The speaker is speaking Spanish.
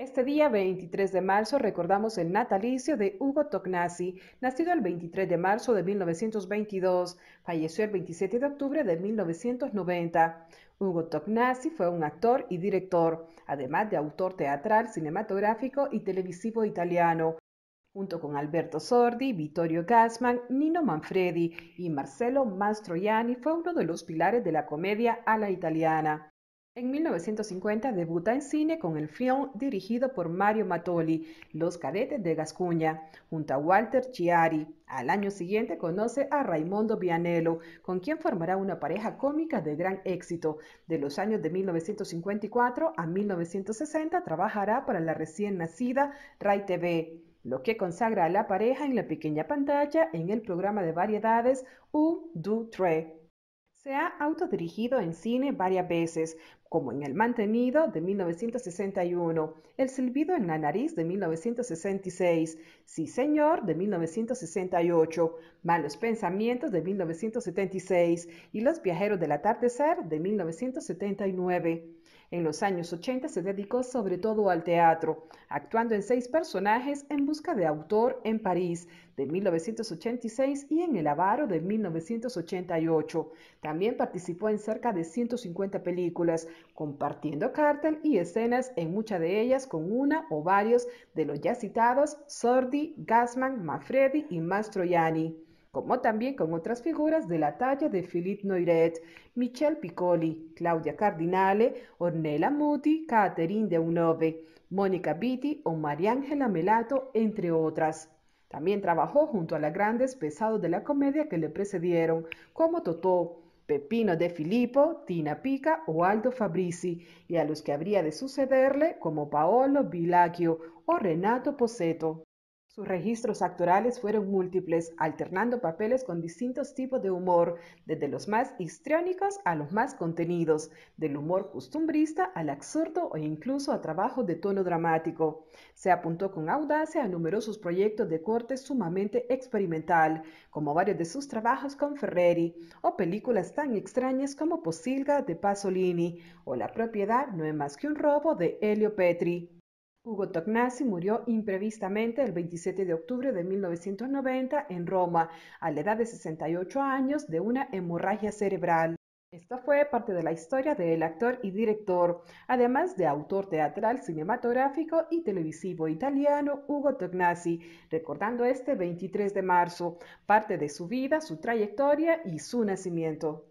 Este día 23 de marzo recordamos el natalicio de Hugo Tognazzi, nacido el 23 de marzo de 1922, falleció el 27 de octubre de 1990. Hugo Tognazzi fue un actor y director, además de autor teatral, cinematográfico y televisivo italiano. Junto con Alberto Sordi, Vittorio Gassman, Nino Manfredi y Marcelo Mastroianni fue uno de los pilares de la comedia a la italiana. En 1950 debuta en cine con el film dirigido por Mario Mattoli, Los cadetes de Gascuña, junto a Walter Chiari. Al año siguiente conoce a Raimondo Vianello, con quien formará una pareja cómica de gran éxito. De los años de 1954 a 1960 trabajará para la recién nacida Rai TV lo que consagra a la pareja en la pequeña pantalla en el programa de variedades U Du Tre. Se ha autodirigido en cine varias veces, como en El Mantenido de 1961, El Silbido en la Nariz de 1966, Sí Señor de 1968, Malos Pensamientos de 1976 y Los Viajeros del Atardecer de 1979. En los años 80 se dedicó sobre todo al teatro, actuando en seis personajes en busca de autor en París de 1986 y en El Avaro de 1988. También participó en cerca de 150 películas, compartiendo cartel y escenas en muchas de ellas con una o varios de los ya citados Sordi, Gassman, Manfredi y Mastroianni como también con otras figuras de la talla de Philippe Noiret, Michel Piccoli, Claudia Cardinale, Ornella Muti, Catherine Unove, Mónica Bitti o Mariangela Melato, entre otras. También trabajó junto a las grandes pesados de la comedia que le precedieron, como Totó, Pepino de Filippo, Tina Pica o Aldo Fabrizi, y a los que habría de sucederle como Paolo Villaggio o Renato Poseto. Sus registros actorales fueron múltiples, alternando papeles con distintos tipos de humor, desde los más histriónicos a los más contenidos, del humor costumbrista al absurdo o incluso a trabajos de tono dramático. Se apuntó con audacia a numerosos proyectos de corte sumamente experimental, como varios de sus trabajos con Ferreri, o películas tan extrañas como Posilga de Pasolini o La propiedad no es más que un robo de Helio Petri. Hugo Tognazzi murió imprevistamente el 27 de octubre de 1990 en Roma, a la edad de 68 años, de una hemorragia cerebral. Esta fue parte de la historia del actor y director, además de autor teatral, cinematográfico y televisivo italiano Hugo Tognazzi, recordando este 23 de marzo, parte de su vida, su trayectoria y su nacimiento.